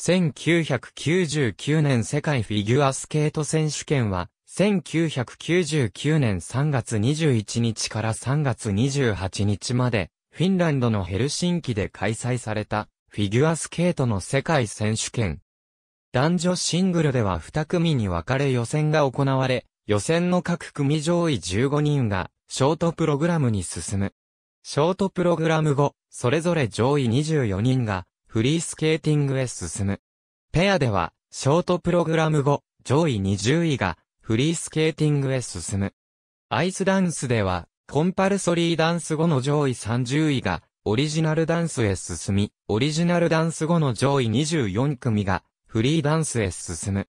1999年世界フィギュアスケート選手権は、1999年3月21日から3月28日まで、フィンランドのヘルシンキで開催された、フィギュアスケートの世界選手権。男女シングルでは2組に分かれ予選が行われ、予選の各組上位15人が、ショートプログラムに進む。ショートプログラム後、それぞれ上位24人が、フリースケーティングへ進む。ペアでは、ショートプログラム後、上位20位が、フリースケーティングへ進む。アイスダンスでは、コンパルソリーダンス後の上位30位が、オリジナルダンスへ進み、オリジナルダンス後の上位24組が、フリーダンスへ進む。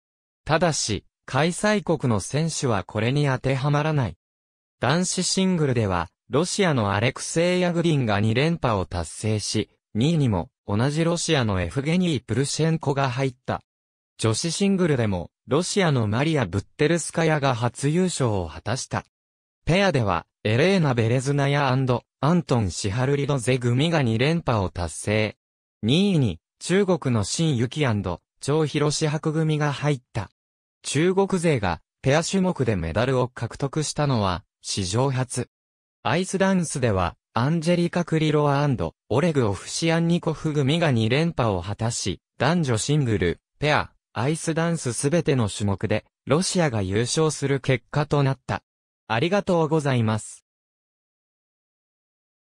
ただし、開催国の選手はこれに当てはまらない。男子シングルでは、ロシアのアレクセイ・ヤグリンが2連覇を達成し、2位にも同じロシアのエフゲニー・プルシェンコが入った。女子シングルでもロシアのマリア・ブッテルスカヤが初優勝を果たした。ペアではエレーナ・ベレズナヤアントン・シハルリドゼ組が2連覇を達成。2位に中国のシン・ユキチョ張広志博組が入った。中国勢がペア種目でメダルを獲得したのは史上初。アイスダンスではアンジェリカ・クリロワオレグ・オフシアンニコフ組が2連覇を果たし、男女シングル、ペア、アイスダンスすべての種目で、ロシアが優勝する結果となった。ありがとうございます。